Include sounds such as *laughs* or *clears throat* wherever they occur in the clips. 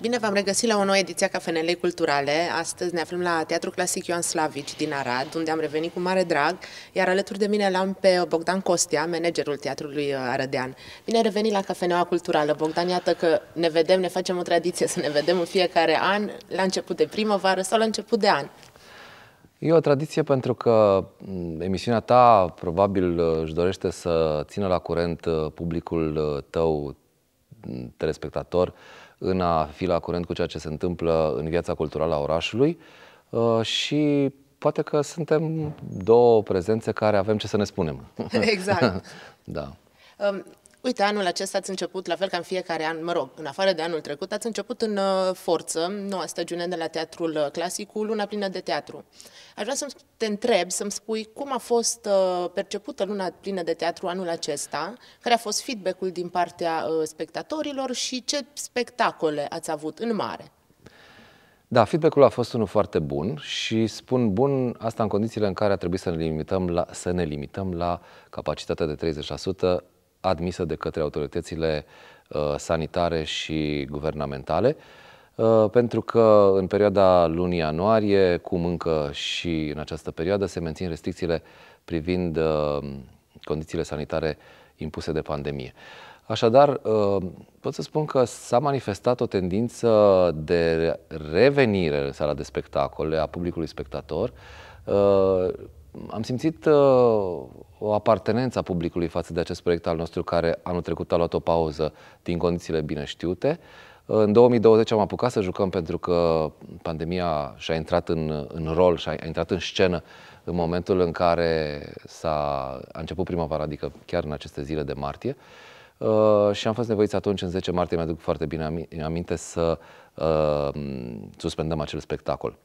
Bine v-am regăsit la o nouă ediție a Cafenelei Culturale. Astăzi ne aflăm la Teatrul Clasic Ioan Slavici din Arad, unde am revenit cu mare drag, iar alături de mine l-am pe Bogdan Costea, managerul Teatrului Arădean. Bine ai revenit la Cafeneaua Culturală. Bogdan, iată că ne vedem, ne facem o tradiție să ne vedem în fiecare an, la început de primăvară sau la început de an. E o tradiție pentru că mm, emisiunea ta probabil uh, își dorește să țină la curent uh, publicul uh, tău mm, telespectator uh, în a fi la curent cu ceea ce se întâmplă în viața culturală a orașului uh, și poate că suntem două prezențe care avem ce să ne spunem. Exact. *laughs* da. Um, Uite, anul acesta ați început, la fel ca în fiecare an, mă rog, în afară de anul trecut, ați început în uh, forță noua stagiune de la Teatrul uh, Clasic cu luna plină de teatru. Aș vrea să te întreb, să-mi spui cum a fost uh, percepută luna plină de teatru anul acesta, care a fost feedback-ul din partea spectatorilor și ce spectacole ați avut în mare? Da, feedback-ul a fost unul foarte bun și spun bun asta în condițiile în care a trebuit să ne limităm la, să ne limităm la capacitatea de 30% admisă de către autoritățile uh, sanitare și guvernamentale, uh, pentru că în perioada lunii ianuarie, cum încă și în această perioadă, se mențin restricțiile privind uh, condițiile sanitare impuse de pandemie. Așadar, pot să spun că s-a manifestat o tendință de revenire în sala de spectacole a publicului spectator, am simțit uh, o apartenență a publicului față de acest proiect al nostru care anul trecut a luat o pauză din condițiile bine știute. În 2020 am apucat să jucăm pentru că pandemia și-a intrat în, în rol și-a intrat în scenă în momentul în care s-a a început primăvara, adică chiar în aceste zile de martie. Uh, și am fost nevoiți atunci, în 10 martie, mi-aduc foarte bine aminte, să uh, suspendăm acel spectacol.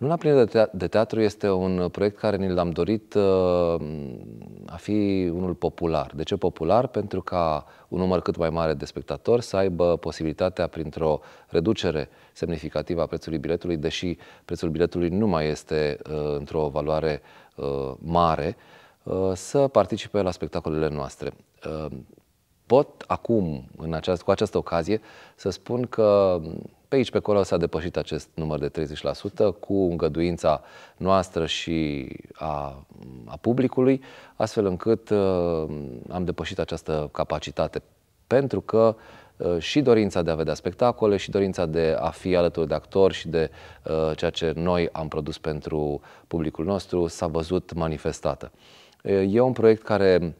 Luna plină de, teatru este un proiect care ni l-am dorit uh, a fi unul popular. De ce popular? Pentru ca un număr cât mai mare de spectatori să aibă posibilitatea, printr-o reducere semnificativă a prețului biletului, deși prețul biletului nu mai este uh, într-o valoare uh, mare, să participe la spectacolele noastre. pot acum, în această, cu această ocazie, să spun că pe aici, pe acolo s-a depășit acest număr de 30% cu îngăduința noastră și a, a publicului, astfel încât uh, am depășit această capacitate. Pentru că uh, și dorința de a vedea spectacole și dorința de a fi alături de actori și de uh, ceea ce noi am produs pentru publicul nostru s-a văzut manifestată. Uh, e un proiect care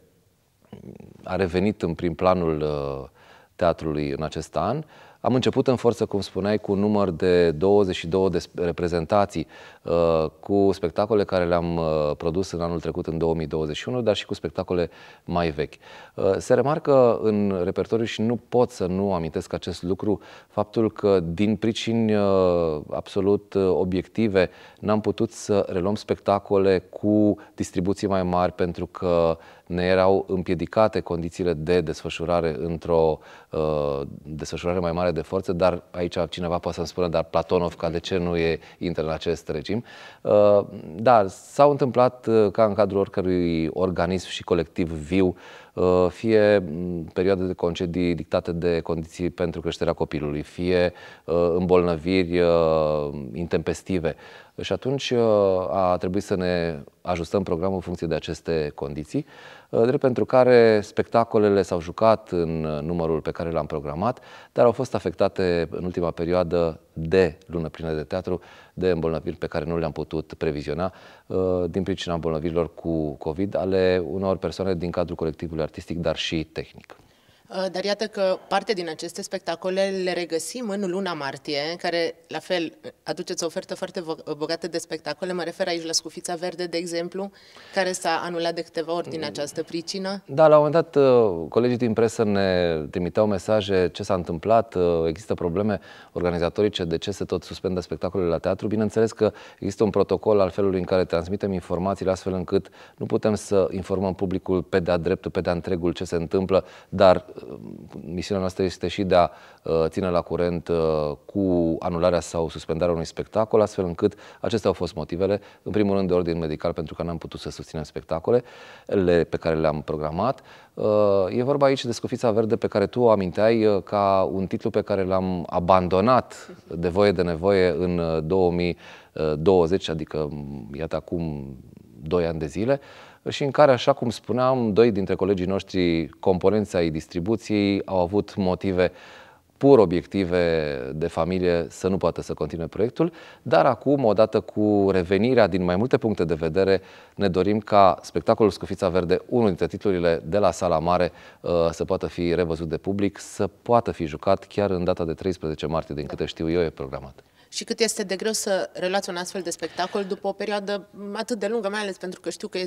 a revenit în prim planul uh, teatrului în acest an, am început în forță, cum spuneai, cu un număr de 22 de reprezentații, uh, cu spectacole care le-am uh, produs în anul trecut, în 2021, dar și cu spectacole mai vechi. Uh, se remarcă în repertoriu și nu pot să nu amintesc acest lucru, faptul că din pricini absolut obiective n-am putut să reluăm spectacole cu distribuții mai mari pentru că ne erau împiedicate condițiile de desfășurare într-o desfășurare mai mare mare de forțe, dar aici cineva poate să-mi spună, dar Platonov, ca de ce nu e, intră în acest regim. Uh, dar s-au întâmplat uh, ca în cadrul oricărui organism și colectiv viu, uh, fie mm, perioade de concedii dictate de condiții pentru creșterea copilului, fie îmbolnăviri intempestive, și atunci uh, a trebuit să ne ajustăm programul în funcție de aceste condiții, uh, drept pentru care spectacolele s-au jucat în uh, numărul pe care l-am programat, dar au fost afectate în ultima perioadă de lună plină de teatru, de îmbolnăviri pe care nu le-am putut previziona din pricina îmbolnăvirilor cu COVID ale unor persoane din cadrul colectivului artistic, dar și tehnic. Uh, dar iată că parte din aceste spectacole le regăsim în luna martie, care, la fel, aduceți o ofertă foarte bogată de spectacole. Mă refer aici la Scufița Verde, de exemplu, care s-a anulat de câteva ori din mm. această pricină. Da, la un moment dat uh, colegii din presă ne trimiteau mesaje ce s-a întâmplat, uh, există probleme organizatorice, de ce se tot suspendă spectacolele la teatru. Bineînțeles că există un protocol al felului în care transmitem informațiile astfel încât nu putem să informăm publicul pe de-a dreptul, pe de-a întregul ce se întâmplă, dar Uh, misiunea noastră este și de a uh, ține la curent uh, cu anularea sau suspendarea unui spectacol, astfel încât acestea au fost motivele, în primul rând de ordin medical, pentru că n-am putut să susținem spectacolele pe care le-am programat. E vorba aici de Scufița Verde pe care tu o aminteai ca un titlu pe care l-am abandonat de voie de nevoie în 2020, adică iată acum 2 ani de zile și în care, așa cum spuneam, doi dintre colegii noștri, componenți ai distribuției, au avut motive pur obiective de familie să nu poată să continue proiectul, dar acum, odată cu revenirea din mai multe puncte de vedere, ne dorim ca spectacolul Scufița Verde, unul dintre titlurile de la Sala Mare, uh, să poată fi revăzut de public, să poată fi jucat chiar în data de 13 martie, din câte știu eu, e programat și cât este de greu să relați un astfel de spectacol după o perioadă atât de lungă, mai ales pentru că știu că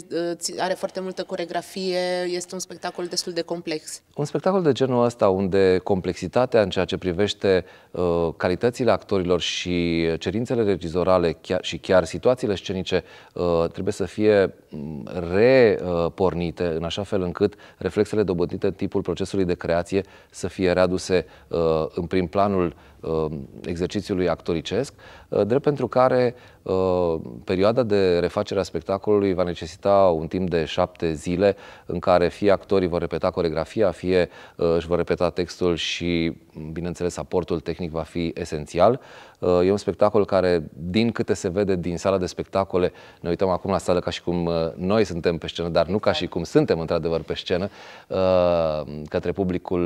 are foarte multă coregrafie, este un spectacol destul de complex. Un spectacol de genul ăsta unde complexitatea în ceea ce privește uh, calitățile actorilor și cerințele regizorale chiar, și chiar situațiile scenice uh, trebuie să fie repornite în așa fel încât reflexele dobândite în timpul procesului de creație să fie readuse uh, în prim planul uh, exercițiului actoricesc, uh, drept pentru care perioada de refacere a spectacolului va necesita un timp de șapte zile în care fie actorii vor repeta coregrafia, fie își vor repeta textul și bineînțeles, aportul tehnic va fi esențial. Uh, e un spectacol care, din câte se vede din sala de spectacole, ne uităm acum la sală ca și cum uh, noi suntem pe scenă, dar nu ca și cum suntem într-adevăr pe scenă, uh, către publicul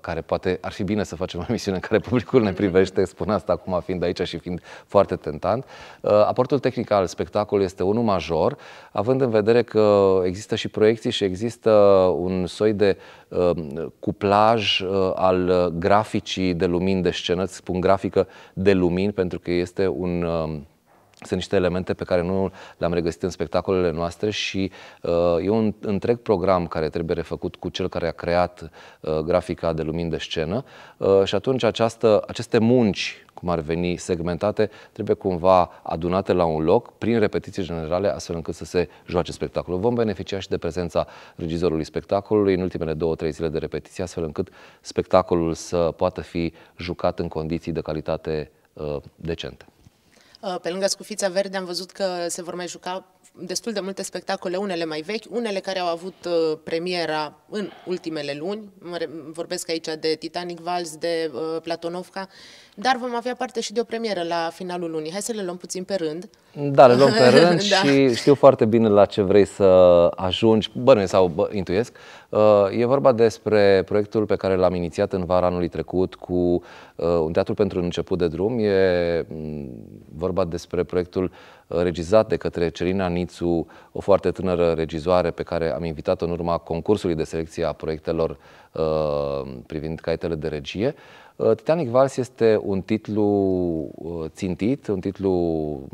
care poate ar fi bine să facem o emisiune în care publicul ne privește, spun asta acum fiind aici și fiind foarte tentant. Aportul tehnic al spectacolului este unul major, având în vedere că există și proiecții și există un soi de uh, Um, cuplaj uh, al graficii de lumini de scenă, spun grafică de lumini pentru că este un um, sunt niște elemente pe care nu le-am regăsit în spectacolele noastre și uh, e un întreg program care trebuie refăcut cu cel care a creat uh, grafica de lumini de scenă uh, și atunci această, aceste munci cum ar veni, segmentate, trebuie cumva adunate la un loc prin repetiții generale, astfel încât să se joace spectacolul. Vom beneficia și de prezența regizorului spectacolului în ultimele două, trei zile de repetiție, astfel încât spectacolul să poată fi jucat în condiții de calitate uh, decente. Uh, pe lângă Scufița Verde am văzut că se vor mai juca destul de multe spectacole, unele mai vechi, unele care au avut uh, premiera în ultimele luni, vorbesc aici de Titanic Vals, de uh, Platonovca, dar vom avea parte și de o premieră la finalul lunii. Hai să le luăm puțin pe rând. Da, le luăm pe *laughs* rând da. și știu foarte bine la ce vrei să ajungi, bănuiesc sau bă, intuiesc, Uh, e vorba despre proiectul pe care l-am inițiat în vara anului trecut cu uh, un teatru pentru început de drum. E mm, vorba despre proiectul uh, regizat de către Celina Nițu, o foarte tânără regizoare pe care am invitat-o în urma concursului de selecție a proiectelor privind caietele de regie. Titanic Vals este un titlu țintit, un titlu mm,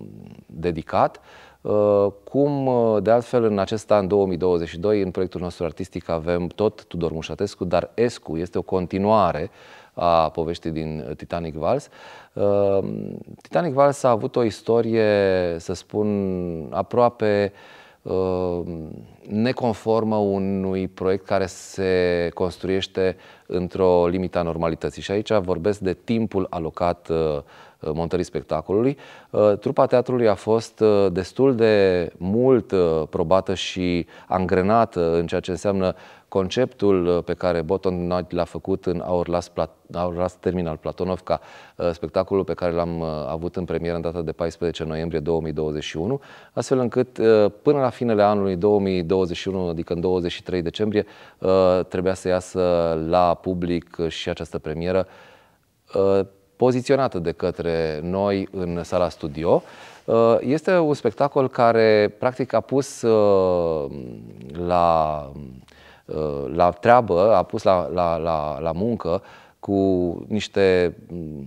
dedicat, Uh, cum, uh, de altfel, în acest an 2022, în proiectul nostru artistic avem tot Tudor Mușatescu, dar Escu este o continuare a poveștii din Titanic Vals. Uh, Titanic Vals a avut o istorie, să spun, aproape neconformă unui proiect care se construiește într-o limita normalității. Și aici vorbesc de timpul alocat Uh, montării spectacolului. Uh, trupa teatrului a fost uh, destul de mult probată și angrenată în ceea ce înseamnă conceptul pe care Boton l-a făcut în Our Last, Plat- Our Last Terminal Platonovca, spectacolul pe care l-am avut în premieră în data de 14 noiembrie 2021, astfel încât până la finele anului 2021, adică în 23 decembrie, trebuia să iasă la public și această premieră poziționată de către noi în sala studio. Uh, este un spectacol care practic a pus uh, la, uh, la treabă, a pus la, la, la, la muncă cu niște mm,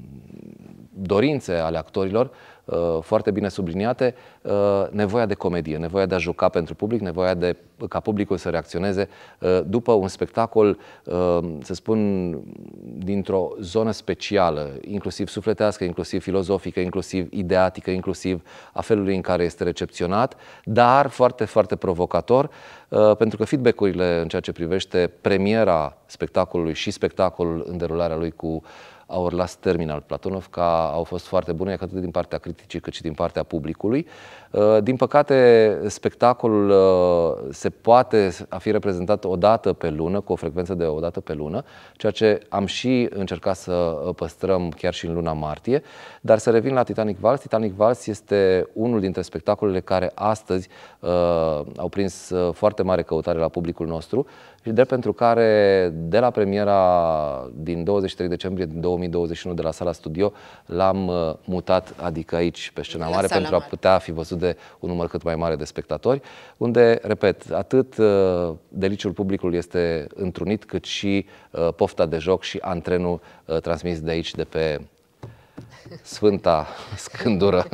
dorințe ale actorilor Uh, foarte bine subliniate, uh, nevoia de comedie, nevoia de a juca pentru public, nevoia de ca publicul să reacționeze uh, după un spectacol, să spun, dintr-o zonă specială, inclusiv sufletească, inclusiv filozofică, inclusiv ideatică, inclusiv a felului în care este recepționat, dar foarte, foarte provocator, pentru că feedback-urile în ceea ce privește premiera spectacolului și spectacolul în derularea lui cu uh, au las terminal Platonov, ca au fost foarte bune, atât din partea criticii cât și din partea publicului. Uh, din păcate, spectacolul uh, se poate a fi reprezentat o dată pe lună, cu o frecvență de o dată pe lună, ceea ce am și încercat să uh, păstrăm chiar și în luna martie, dar să revin la Titanic Vals. Titanic Vals este unul dintre spectacolele care astăzi au prins foarte mare căutare la publicul nostru și drept pentru care de la premiera din 23 decembrie 2021 de la Sala Studio l-am uh, mutat, adică aici pe scena mare, pentru mare. a putea fi văzut de un număr cât mai mare de spectatori, unde, repet, atât uh, deliciul publicului este întrunit, cât și uh, pofta de joc și antrenul transmis de aici, de pe Sfânta *laughs* Scândură. *laughs*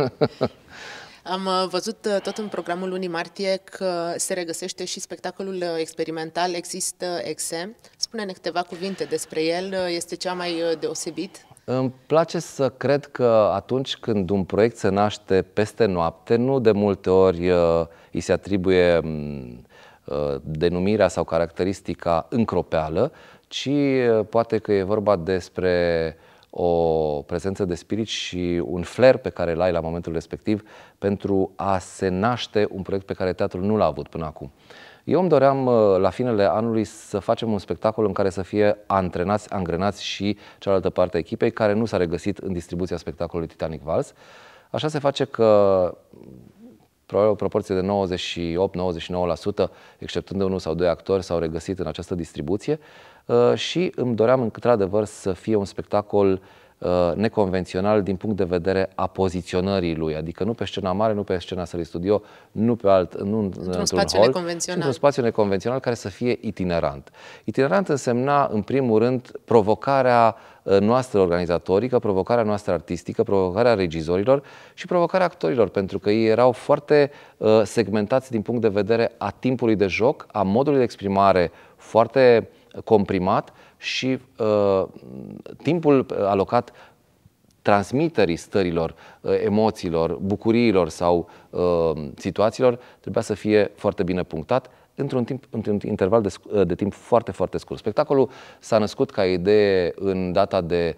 Am uh, văzut uh, tot în programul lunii martie că se regăsește și spectacolul uh, experimental Există Exe. Spune-ne câteva cuvinte despre el, este cea mai deosebit? Îmi place să cred că atunci când un proiect se naște peste noapte, nu de multe ori îi se atribuie mm, denumirea sau caracteristica încropeală, ci poate că e vorba despre o prezență de spirit și un flair pe care îl ai la momentul respectiv pentru a se naște un proiect pe care teatrul nu l-a avut până acum. Eu îmi doream uh, la finele anului să facem un spectacol în care să fie antrenați, angrenați și cealaltă parte a echipei care nu s-a regăsit în distribuția spectacolului Titanic Vals. Așa se face că probabil o proporție de 98-99%, exceptând de unul sau doi actori, s-au regăsit în această distribuție Uh, și îmi doream într-adevăr să fie un spectacol uh, neconvențional din punct de vedere a poziționării lui, adică nu pe scena mare, nu pe scena sării studio, nu pe alt, nu într-un, într spațiu hall, neconvențional. într-un spațiu neconvențional care să fie itinerant. Itinerant însemna, în primul rând, provocarea uh, noastră organizatorică, provocarea noastră artistică, provocarea regizorilor și provocarea actorilor, pentru că ei erau foarte segmentați din punct de vedere a timpului de joc, a modului de exprimare foarte uh, comprimat și uh, timpul alocat transmiterii stărilor, uh, emoțiilor, bucuriilor sau uh, situațiilor trebuia să fie foarte bine punctat într-un, timp, într-un interval de, uh, de timp foarte, foarte scurt. Spectacolul s-a născut ca idee în data de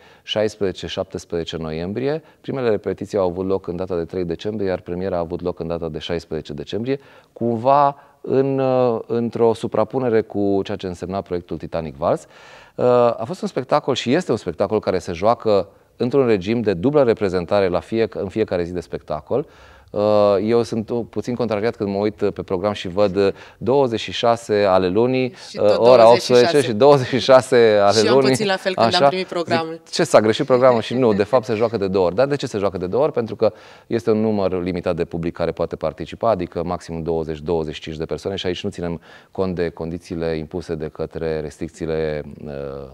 16-17 noiembrie, primele repetiții au avut loc în data de 3 decembrie, iar premiera a avut loc în data de 16 decembrie, cumva în, uh, într-o suprapunere cu ceea ce însemna proiectul Titanic Vals. Uh, a fost un spectacol și este un spectacol care se joacă într-un regim de dublă reprezentare la fie, în fiecare zi de spectacol, Uh, eu sunt puțin contrariat când mă uit uh, pe program și văd 26 uh, ale lunii, ora 18 și 26 ale și lunii. Și puțin la fel când așa, am primit programul. Zic, ce s-a greșit programul? și nu, de fapt se joacă de două ori. Dar de ce se joacă de două ori? Pentru că este un număr limitat de public care poate participa, adică maxim 20-25 de persoane și aici nu ținem cont de condițiile impuse de către restricțiile uh,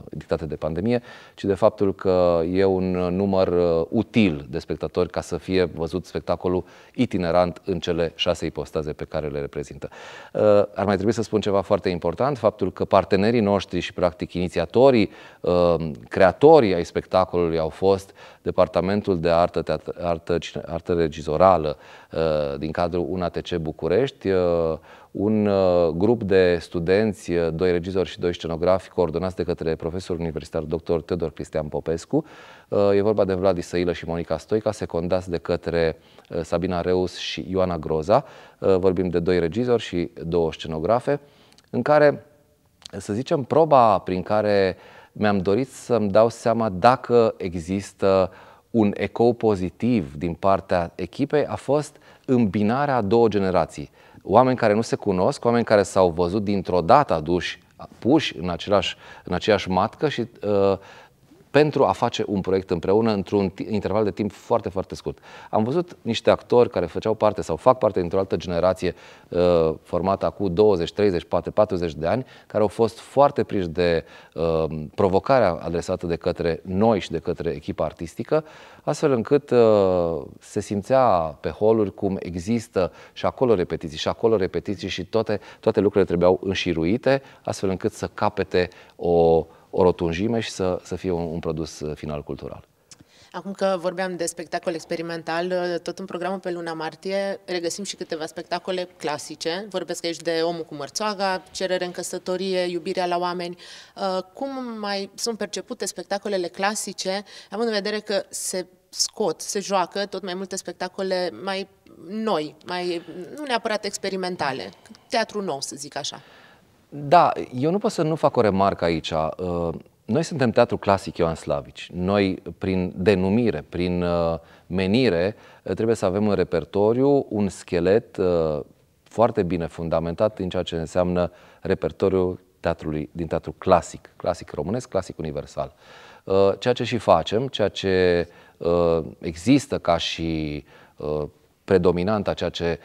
dictate de pandemie, ci de faptul că e un număr util de spectatori ca să fie văzut spectacolul itinerant în cele șase ipostaze pe care le reprezintă. Uh, ar mai trebui să spun ceva foarte important, faptul că partenerii noștri și practic inițiatorii, uh, creatorii ai spectacolului au fost Departamentul de Artă, Teatr- Artă, Artă Regizorală uh, din cadrul UNATC București, un uh, grup de studenți, uh, doi regizori și doi scenografi, coordonați de către profesorul universitar dr. Teodor Cristian Popescu. Uh, e vorba de Vlad Isăilă și Monica Stoica, secundați de către Sabina Reus și Ioana Groza. Vorbim de doi regizori și două scenografe, în care, să zicem, proba prin care mi-am dorit să-mi dau seama dacă există un ecou pozitiv din partea echipei a fost îmbinarea a două generații – oameni care nu se cunosc, oameni care s-au văzut dintr-o dată aduși, puși în, același, în aceeași matcă și uh, pentru a face un proiect împreună într-un interval de timp foarte, foarte scurt. Am văzut niște actori care făceau parte sau fac parte dintr-o altă generație uh, formată acum 20, 30, poate 40 de ani, care au fost foarte priși de uh, provocarea adresată de către noi și de către echipa artistică, astfel încât uh, se simțea pe holuri cum există și acolo repetiții și acolo repetiții și toate, toate lucrurile trebuiau înșiruite, astfel încât să capete o o rotunjime și să, să fie un, un produs uh, final cultural. Acum că vorbeam de spectacol experimental, uh, tot în programul pe luna martie regăsim și câteva spectacole clasice. Vorbesc aici de Omul cu mărțoaga, Cerere în căsătorie, Iubirea la oameni. Uh, cum mai sunt percepute spectacolele clasice, având în vedere că se scot, se joacă tot mai multe spectacole mai noi, mai nu neapărat experimentale, teatru nou, să zic așa. Da, eu nu pot să nu fac o remarcă aici. Uh, noi suntem teatru clasic Ioan Slavici. Noi, prin denumire, prin uh, menire, uh, trebuie să avem în repertoriu un schelet foarte bine fundamentat în ceea ce înseamnă repertoriul teatrului, din teatru clasic, clasic românesc, clasic universal. Ceea ce și facem, ceea ce există ca și predominant a ceea ce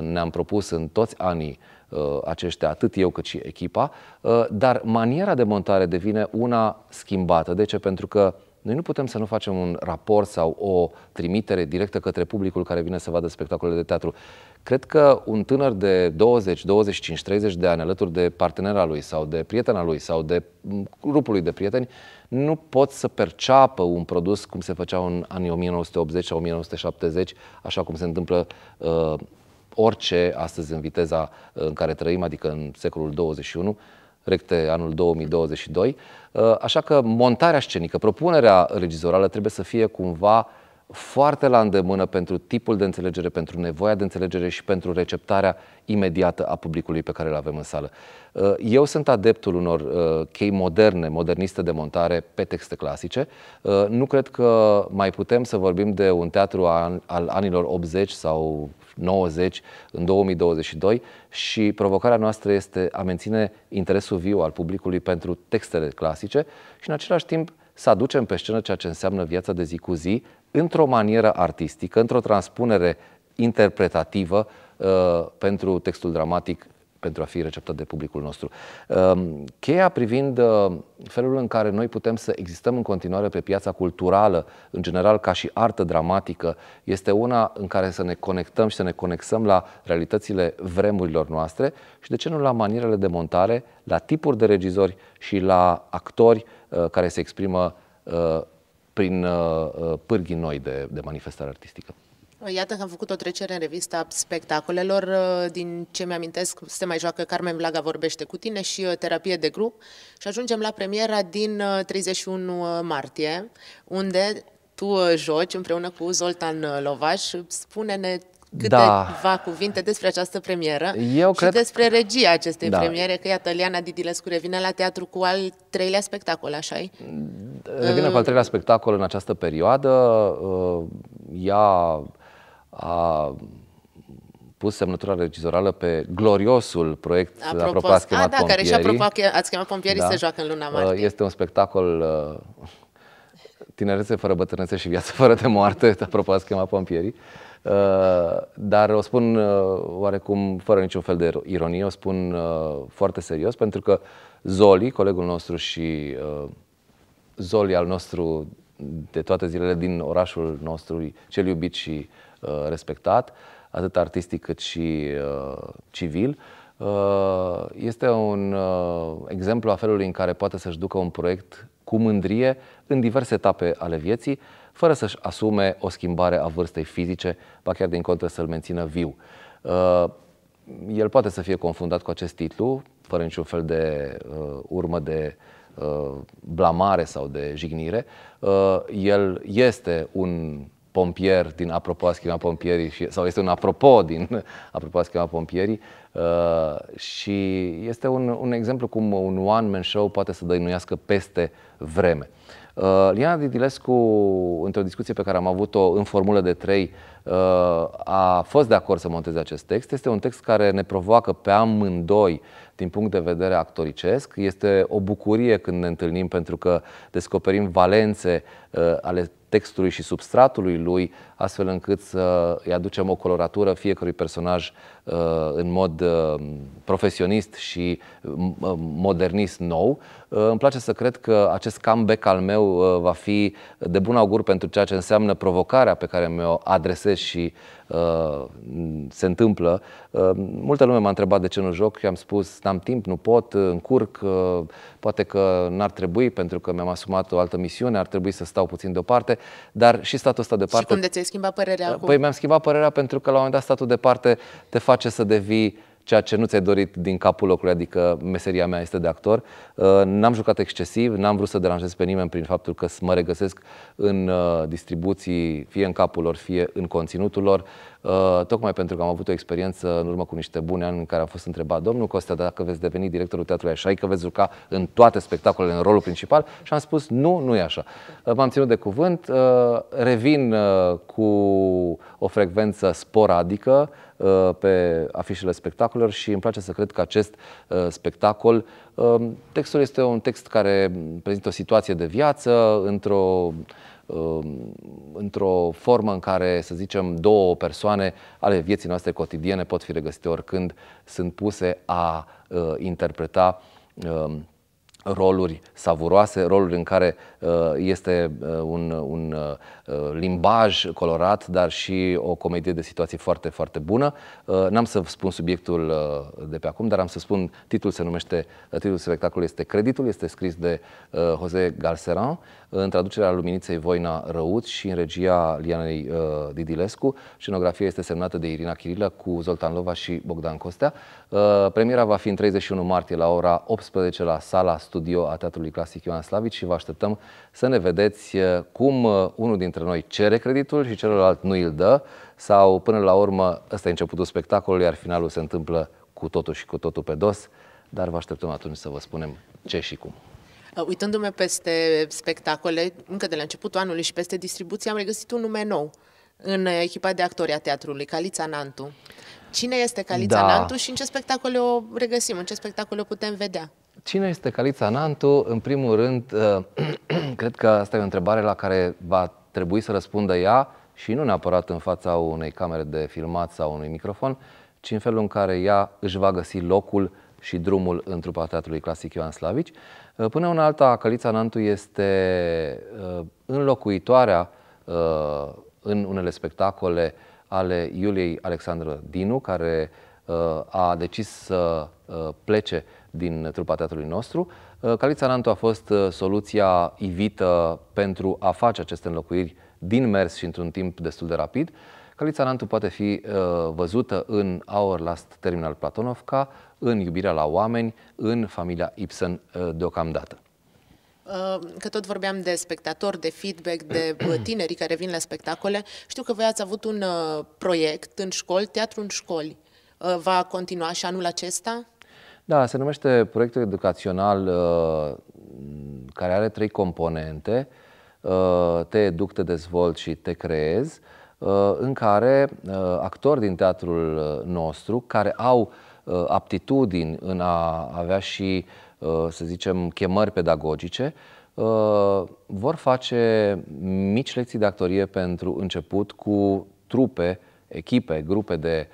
ne-am propus în toți anii Uh, aceștia, atât eu cât și echipa, uh, dar maniera de montare devine una schimbată. De ce? Pentru că noi nu putem să nu facem un raport sau o trimitere directă către publicul care vine să vadă spectacolele de teatru. Cred că un tânăr de 20, 25, 30 de ani alături de partenera lui sau de prietena lui sau de mm, grupului de prieteni nu pot să perceapă un produs cum se făcea în anii 1980 sau 1970, așa cum se întâmplă uh, orice astăzi în viteza uh, în care trăim, adică în secolul 21, recte anul 2022. Uh, așa că montarea scenică, propunerea regizorală trebuie să fie cumva uh, foarte la îndemână pentru tipul de înțelegere, pentru nevoia de înțelegere și pentru receptarea imediată a publicului pe care îl avem în sală. Uh, eu sunt adeptul unor uh, chei moderne, moderniste de montare pe texte clasice. Uh, nu cred că mai putem să vorbim de un teatru al anilor 80 sau 90 în 2022 și provocarea noastră este a menține interesul viu al publicului pentru textele clasice și în același timp să aducem pe scenă ceea ce înseamnă viața de zi cu zi într-o manieră artistică, într-o transpunere interpretativă uh, pentru textul dramatic pentru a fi receptat de publicul nostru. Uh, cheia privind uh, felul în care noi putem să existăm în continuare pe piața culturală, în general ca și artă dramatică, este una în care să ne conectăm și să ne conexăm la realitățile vremurilor noastre și de ce nu la manierele de montare, la tipuri de regizori și la actori uh, care se exprimă uh, prin uh, uh, pârghii noi de, de manifestare artistică. Iată că am făcut o trecere în revista spectacolelor. Uh, din ce mi-amintesc, se mai joacă Carmen Vlaga vorbește cu tine și uh, terapie de grup. Și ajungem la premiera din 31 martie, unde tu joci împreună cu Zoltan Lovaș. Spune-ne câteva da. cuvinte despre această premieră Eu și cred... despre regia acestei da. premiere, că iată, Liana Didilescu revine la teatru cu al treilea spectacol, așa -i? Mm, revine uh... cu al treilea spectacol în această perioadă. Uh, ea a pus semnătura regizorală pe gloriosul proiect Apropos. Apropo, a Ah a, da, care și apropo, ați chemat pompierii da. să joacă în luna uh, martie. Este un spectacol uh, *laughs* tinerețe fără bătrânețe și viață fără de moarte, *laughs* apropo, ați chemat pompierii. Uh, Uh, dar o spun uh, oarecum fără niciun fel de ironie, o spun uh, foarte serios, pentru că Zoli, colegul nostru și Zoli al nostru de toate zilele din orașul nostru, cel iubit și respectat, atât artistic cât și civil, este un exemplu a felului în care poate să-și ducă un proiect cu mândrie în diverse etape ale vieții, fără să-și asume o schimbare a vârstei fizice, ba chiar din contră să-l mențină viu. Uh, el poate să fie confundat cu acest titlu, fără niciun fel de uh, urmă de uh, blamare sau de jignire. El este un pompier din Apropo a schimba pompierii și, sau este un apropo din *laughs* Apropo a schimba pompierii uh, și este un, un exemplu cum un one-man show poate să dăinuiască peste vreme. Uh, Liana Didilescu, într-o discuție pe care am avut-o în formulă de 3, uh, a fost de acord să monteze acest text. Este un text care ne provoacă pe amândoi din punct de vedere actoricesc. Este o bucurie când ne întâlnim pentru că descoperim valențe uh, ale textului și substratului lui, astfel încât să îi aducem o coloratură fiecărui personaj Uh, în mod uh, profesionist și uh, modernist nou, îmi place să cred că acest comeback al meu va fi de bun augur pentru ceea ce înseamnă provocarea pe care mi-o adresez și se întâmplă. multă lume m-a întrebat de ce nu joc și am spus n-am timp, nu pot, încurc, poate că n-ar trebui pentru că mi-am asumat o altă misiune, ar trebui să stau puțin deoparte, dar și statul ăsta deoparte. Și cum de ți-ai schimbat părerea păi acum? Păi mi-am schimbat părerea pentru că la un moment dat statul departe te face face să devii ceea ce nu ți-ai dorit din capul locului, adică meseria mea este de actor. Uh, n-am jucat excesiv, n-am vrut să deranjez pe nimeni prin faptul că mă regăsesc în uh, distribuții, fie în capul lor, fie în conținutul lor. Uh, tocmai pentru că am avut o experiență în urmă cu niște bune, ani în care am fost întrebat domnul Costea dacă veți deveni directorul teatrului așa, că adică veți juca în toate spectacolele în rolul principal și am spus nu, nu e așa. Uh, m-am ținut de cuvânt, uh, revin cu o frecvență sporadică pe afișele spectacolelor și îmi place să cred că acest spectacol Textul este un text care prezintă o situație de viață într-o Um, într-o formă în care, să zicem, două persoane ale vieții noastre cotidiene pot fi regăsite oricând, sunt puse a uh, interpreta um, roluri savuroase, roluri în care uh, este uh, un, un uh, limbaj colorat, dar și o comedie de situații foarte, foarte bună. N-am să spun subiectul de pe acum, dar am să spun, titlul se numește, titlul spectacolului este Creditul, este scris de Jose Galseran, în traducerea Luminiței Voina Răut și în regia Lianei Didilescu. Scenografia este semnată de Irina Chirilă cu Zoltan Lova și Bogdan Costea. Premiera va fi în 31 martie la ora 18 la sala studiului studio a Teatrului Clasic Ioan Slavic și vă așteptăm să ne vedeți eh, cum eh, unul dintre noi cere creditul și celălalt nu îl dă sau până la urmă ăsta e începutul spectacolului, iar finalul se întâmplă cu totul și cu totul pe dos, dar vă așteptăm atunci să vă spunem ce și cum. Uh, uitându-mă peste spectacole, încă de la începutul anului și peste distribuție, am regăsit un nume nou în uh, echipa de actori a teatrului, Calița Nantu. Cine este Calița da. Nantu și în ce spectacole o regăsim, în ce spectacole o putem vedea? Cine este Calița Nantu? În primul rând, eh, *clears throat* cred că asta e o întrebare la care va trebui să răspundă ea și nu neapărat în fața unei camere de filmat sau unui microfon, ci în felul în care ea își va găsi locul și drumul în trupa Teatrului Clasic Ioan Slavici. Eh, până una alta, Calița Nantu este eh, înlocuitoarea în unele spectacole ale Iuliei Alexandru Dinu, care a decis să plece din trupa teatrului nostru. Uh, Calița Nantu a fost uh, soluția ivită pentru a face aceste înlocuiri din mers și într-un timp destul de rapid. Calița Nantu poate fi uh, văzută în Our Last Terminal Platonovka, în Iubirea la oameni, în Familia Ibsen deocamdată. Că tot vorbeam de spectatori, de feedback, de *clears throat* tinerii care vin la spectacole, știu că voi ați avut un proiect în școli, teatru în școli. Va continua și anul acesta? Da, se numește proiectul educațional uh, care are trei componente, uh, te educ, te dezvolt și te creez, uh, în care actori din teatrul nostru care au aptitudini în a avea și, să zicem, chemări pedagogice, vor face mici lecții de actorie pentru început cu trupe, echipe, grupe de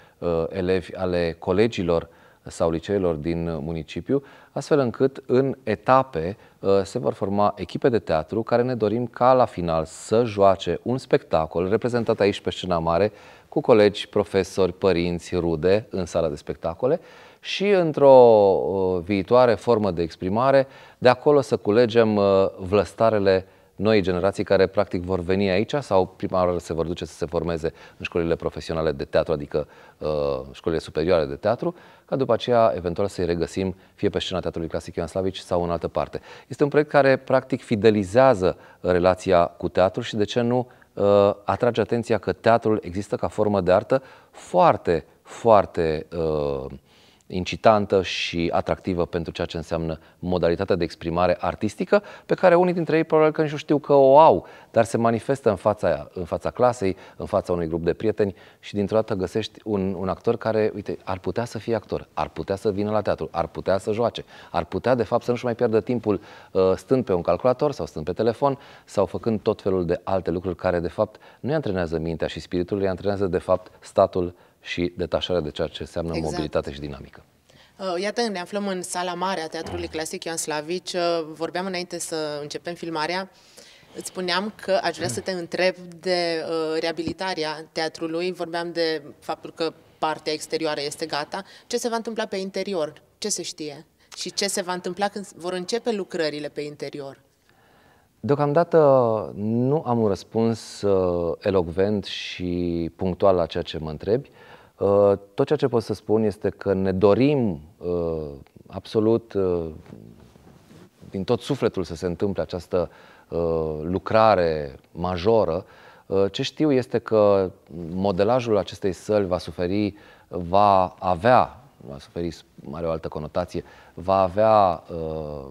elevi ale colegilor sau liceelor din uh, municipiu, astfel încât în etape uh, se vor forma echipe de teatru care ne dorim ca la final să joace un spectacol reprezentat aici pe scena mare cu colegi, profesori, părinți, rude în sala de spectacole și într-o uh, viitoare formă de exprimare de acolo să culegem vlăstarele noi generații care practic vor veni aici sau prima oară se vor duce să se formeze în școlile profesionale de teatru, adică uh, școlile superioare de teatru, ca după aceea eventual să-i regăsim fie pe scena Teatrului Clasic Ioan Slavici sau în altă parte. Este un proiect care practic fidelizează relația cu teatru și de ce nu uh, atrage atenția că teatrul există ca formă de artă foarte, foarte uh, incitantă și atractivă pentru ceea ce înseamnă modalitatea de exprimare artistică, pe care unii dintre ei probabil că nici nu știu că o au, dar se manifestă în fața, aia, în fața clasei, în fața unui grup de prieteni și dintr-o dată găsești un, un actor care, uite, ar putea să fie actor, ar putea să vină la teatru, ar putea să joace, ar putea, de fapt, să nu-și mai pierdă timpul uh, stând pe un calculator sau stând pe telefon sau făcând tot felul de alte lucruri care, de fapt, nu-i antrenează mintea și spiritul, îi antrenează, de fapt, statul și detașarea de ceea ce înseamnă exact. mobilitate și dinamică. Uh, iată, ne aflăm în sala mare a Teatrului mm. Clasic Ioan Slavici. Uh, vorbeam înainte să începem filmarea. Îți spuneam că aș vrea mm. să te întreb de uh, reabilitarea teatrului. Vorbeam de faptul că partea exterioară este gata. Ce se va întâmpla pe interior? Ce se știe? Și ce se va întâmpla când vor începe lucrările pe interior? Deocamdată nu am un răspuns uh, elocvent și punctual la ceea ce mă întrebi. Uh, tot ceea ce pot să spun este că ne dorim uh, absolut din tot sufletul să se întâmple această lucrare majoră. Ce știu este că modelajul acestei săli va suferi, va avea va suferi, mare o altă conotație, va avea uh,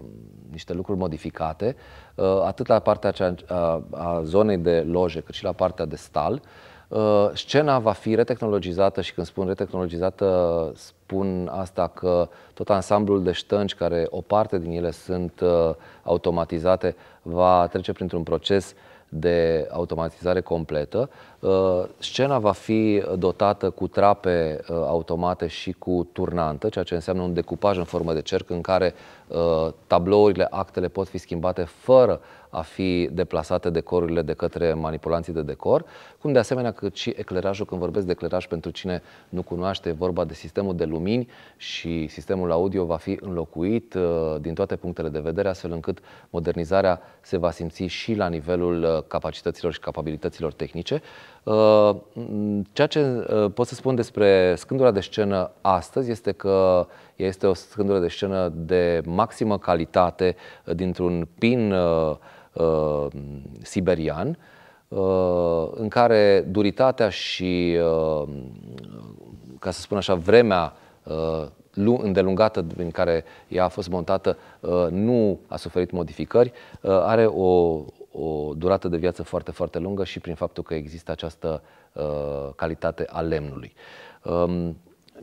niște lucruri modificate, uh, atât la partea cea, a, a zonei de loje, cât și la partea de stal. Uh, scena va fi retehnologizată și când spun retehnologizată, spun asta că tot ansamblul de ștânci, care o parte din ele sunt uh, automatizate, va trece printr-un proces de automatizare completă, Uh, scena va fi dotată cu trape uh, automate și cu turnantă, ceea ce înseamnă un decupaj în formă de cerc în care uh, tablourile, actele pot fi schimbate fără a fi deplasate decorurile de către manipulanții de decor, cum de asemenea cât și eclerajul, când vorbesc de eclerajul pentru cine nu cunoaște, e vorba de sistemul de lumini și sistemul audio va fi înlocuit din toate punctele de vedere, astfel încât modernizarea se va simți și la nivelul capacităților și capabilităților tehnice. Uh, ceea ce uh, pot să spun despre scândura de scenă astăzi este că este o scândură de scenă de maximă calitate uh, dintr-un pin siberian, în care duritatea și, ca să spun așa, vremea îndelungată în care ea a fost montată nu a suferit modificări, are o, o durată de viață foarte, foarte lungă și prin faptul că există această uh, calitate a lemnului. Um,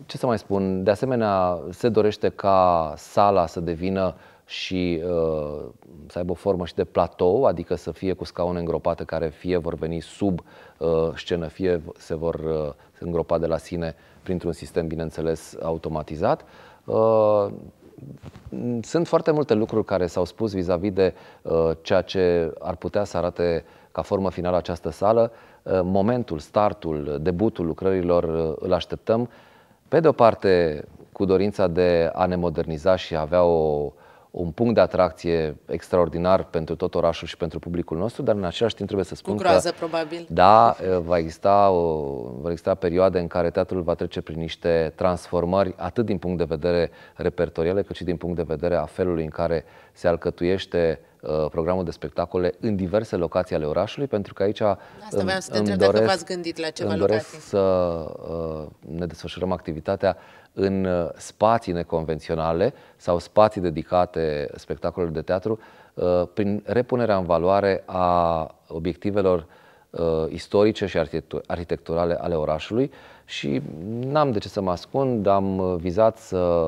ce să mai spun? De asemenea, se dorește ca sala să devină și uh, să aibă o formă și de platou, adică să fie cu scaune îngropate care fie vor veni sub uh, scenă, fie se vor uh, îngropa de la sine printr-un sistem, bineînțeles, automatizat. Uh, sunt foarte multe lucruri care s-au spus vis-a-vis de uh, ceea ce ar putea să arate ca formă finală această sală. Uh, momentul, startul, debutul lucrărilor uh, îl așteptăm. Pe de o parte, cu dorința de a ne moderniza și a avea o uh, un punct de atracție extraordinar pentru tot orașul și pentru publicul nostru, dar în același timp trebuie să spun Cu groază, că... probabil. Da, va exista, o, va exista perioade în care teatrul va trece prin niște transformări, atât din punct de vedere repertoriale, cât și din punct de vedere a felului în care se alcătuiește Uh, programul de spectacole în diverse locații ale orașului, pentru că aici Asta îmi, să îmi doresc, dacă v-ați gândit la ceva îmi doresc să să uh, ne desfășurăm activitatea în uh, spații neconvenționale sau spații dedicate spectacolului de teatru prin repunerea în valoare a obiectivelor istorice și arhitecturale ale orașului și n-am de ce să mă ascund, am vizat să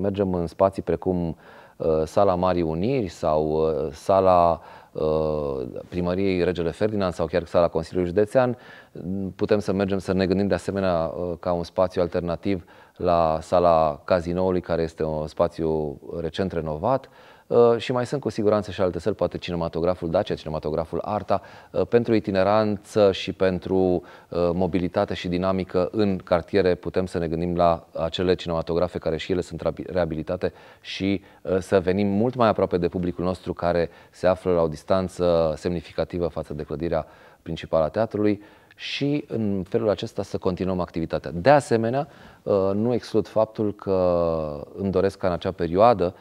mergem în spații precum Uh, sala Marii Uniri sau uh, Sala uh, primăriei Regele Ferdinand sau chiar sala Consiliului Județean, mm, putem să mergem să ne gândim de asemenea ca un spațiu alternativ la sala cazinoului, care este un spațiu recent renovat, Uh, și mai sunt cu siguranță și alte țări, poate cinematograful Dacia, cinematograful Arta, uh, pentru itineranță și pentru uh, mobilitate și dinamică în cartiere putem să ne gândim la acele cinematografe care și ele sunt reabilitate și să venim mult mai aproape de publicul nostru care se află la o distanță semnificativă față de clădirea principală a teatrului și în felul acesta să continuăm activitatea. De asemenea, nu exclud faptul că îmi doresc ca în acea perioadă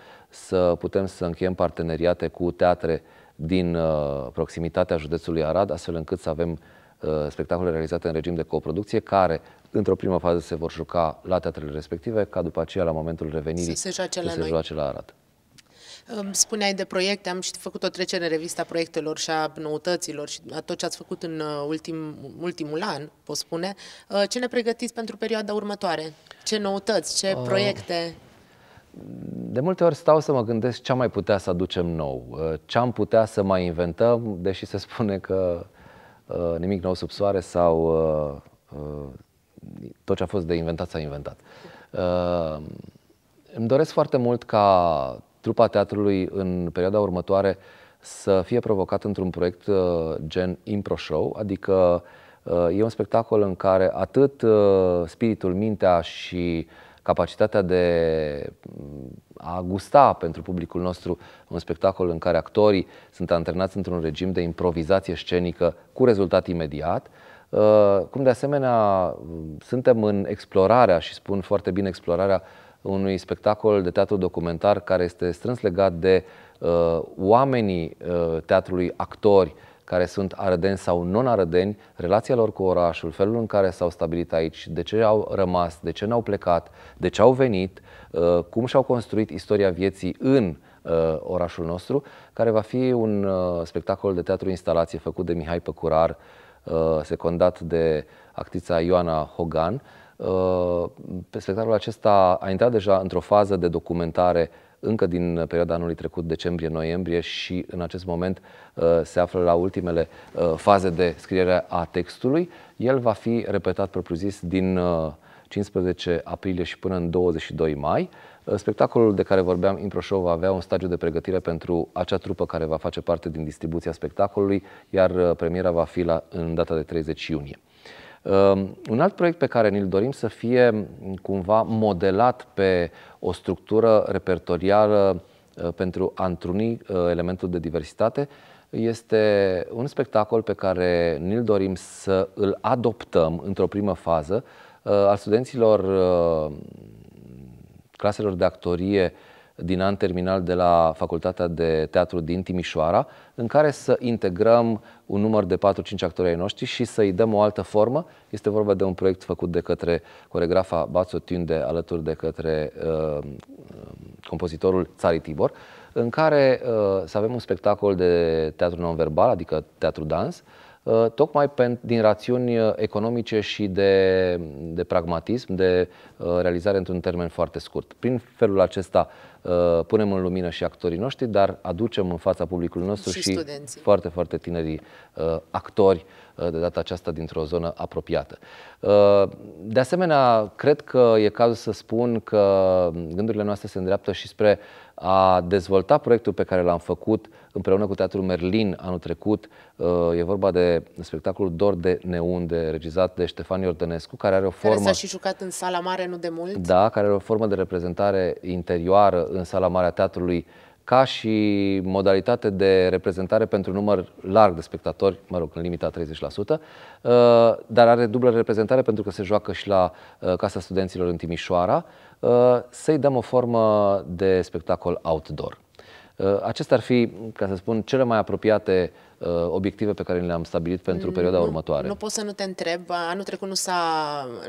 să putem să încheiem parteneriate cu teatre din uh, proximitatea județului Arad, astfel încât să avem uh, spectacole realizate în regim de coproducție, care într-o primă fază se vor juca la teatrele respective, ca după aceea, la momentul revenirii, să se joace, să la, se joace la Arad. Spuneai de proiecte, am și făcut o trecere în revista proiectelor și a noutăților și a tot ce ați făcut în uh, ultim, ultimul an, pot spune. Uh, ce ne pregătiți pentru perioada următoare? Ce noutăți, ce uh, proiecte? de multe ori stau să mă gândesc ce am mai putea să aducem nou, uh, ce am putea să mai inventăm, deși se *laughs* spune că uh, nimic nou sub soare sau uh, tot ce a fost de inventat s-a inventat. Îmi doresc foarte mult ca trupa teatrului în perioada următoare să fie provocat într-un proiect gen impro show, adică e un spectacol în care atât spiritul, mintea și uh, capacitatea de a gusta pentru publicul nostru un spectacol în care actorii sunt antrenați într-un regim de improvizație scenică cu rezultat imediat, uh, cum de asemenea mm, suntem în explorarea, și spun foarte bine explorarea, unui spectacol de teatru documentar care este strâns legat de uh, oamenii uh, teatrului, actori, care sunt arădeni sau non-arădeni, relația lor cu orașul, felul în care s-au stabilit aici, de ce au rămas, de ce n-au plecat, de ce au venit, uh, cum și-au construit istoria vieții în uh, orașul nostru, care va fi un uh, spectacol de teatru instalație făcut de Mihai Păcurar, secondat de actrița Ioana Hogan. spectacolul acesta a intrat deja într-o fază de documentare încă din perioada anului trecut, decembrie-noiembrie și în acest moment uh, se află la ultimele uh, faze de scriere a textului. El va fi repetat propriu-zis din 15 uh, aprilie și până în 22 mai. Spectacolul de care vorbeam, Impro Show, va avea un stagiu de pregătire pentru acea trupă care va face parte din distribuția spectacolului, iar premiera va fi la, în data de 30 iunie. Ehm, un alt proiect pe care ne l dorim să fie cumva modelat pe o structură repertorială eh, pentru a întruni eh, elementul de diversitate este un spectacol pe care ne l dorim să îl adoptăm într-o primă fază eh, al studenților claselor de actorie din an terminal de la Facultatea de Teatru din Timișoara, în care să integrăm un număr de 4-5 actori ai noștri și să-i dăm o altă formă. Este vorba de un proiect făcut de către coregrafa Bațo Tiunde, alături de către uh, um, compozitorul Țarii Tibor, în care uh, să avem un spectacol de teatru non-verbal, adică teatru dans, uh, tocmai din rațiuni economice și de, de pragmatism, de uh, realizare într-un termen foarte scurt. Prin felul acesta Uh, punem în lumină și actorii noștri, dar aducem în fața publicului nostru și, și foarte, foarte tinerii uh, actori uh, de data aceasta dintr-o zonă apropiată. Uh, de asemenea, cred că e cazul să spun că gândurile noastre se îndreaptă și spre a dezvolta proiectul pe care l-am făcut împreună cu Teatrul Merlin anul trecut. Uh, e vorba de spectacolul Dor de Neunde, regizat de Ștefan Iordănescu, care are o formă... Care s-a și jucat în sala mare nu de mult. Da, care are o formă de reprezentare interioară în sala mare a teatrului ca și modalitate de reprezentare pentru număr larg de spectatori, mă rog, în limita 30%, uh, dar are dublă reprezentare pentru că se joacă și la uh, Casa Studenților în Timișoara, uh, să-i dăm o formă de spectacol outdoor. Acestea ar fi, ca să spun, cele mai apropiate obiective pe care le-am stabilit pentru mm, perioada următoare. Nu pot să nu te întreb. Anul trecut nu s-a,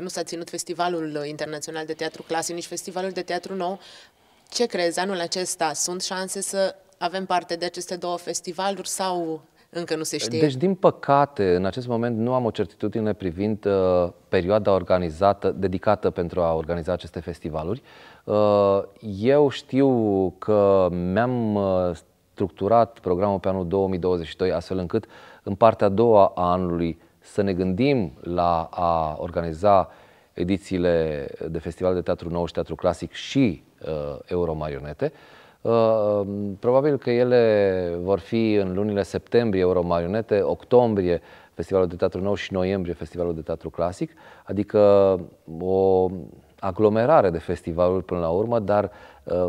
nu s-a ținut Festivalul Internațional de Teatru Clasic, nici Festivalul de Teatru Nou. Ce crezi, anul acesta sunt șanse să avem parte de aceste două festivaluri sau încă nu se știe? Deci, din păcate, în acest moment nu am o certitudine privind uh, perioada organizată, dedicată pentru a organiza aceste festivaluri. Uh, eu știu că mi-am uh, structurat programul pe anul 2022 astfel încât în partea a doua a anului să ne gândim la a organiza edițiile de festival de teatru nou și teatru clasic și uh, euromarionete. Uh, probabil că ele vor fi în lunile septembrie euromarionete, octombrie Festivalul de Teatru Nou și noiembrie Festivalul de Teatru Clasic, adică o aglomerare de festivaluri până la urmă, dar uh,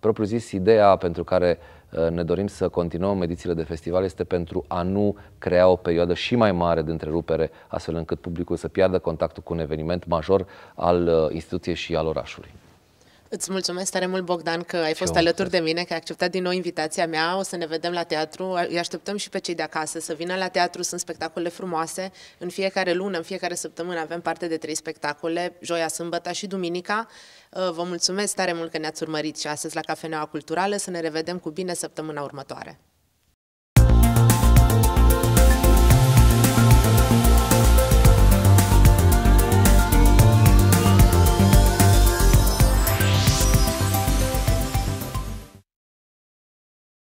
propriu zis ideea pentru care uh, ne dorim să continuăm edițiile de festival este pentru a nu crea o perioadă și mai mare de întrerupere, astfel încât publicul să piardă contactul cu un eveniment major al uh, instituției și al orașului. Îți mulțumesc tare mult, Bogdan, că ai fost alături de mine, că ai acceptat din nou invitația mea. O să ne vedem la teatru. Îi așteptăm și pe cei de acasă să vină la teatru. Sunt spectacole frumoase. În fiecare lună, în fiecare săptămână avem parte de trei spectacole, joia, sâmbătă și duminica. Uh, vă mulțumesc tare mult că ne-ați urmărit și astăzi la Cafeneaua Culturală. Să ne revedem cu bine săptămâna următoare.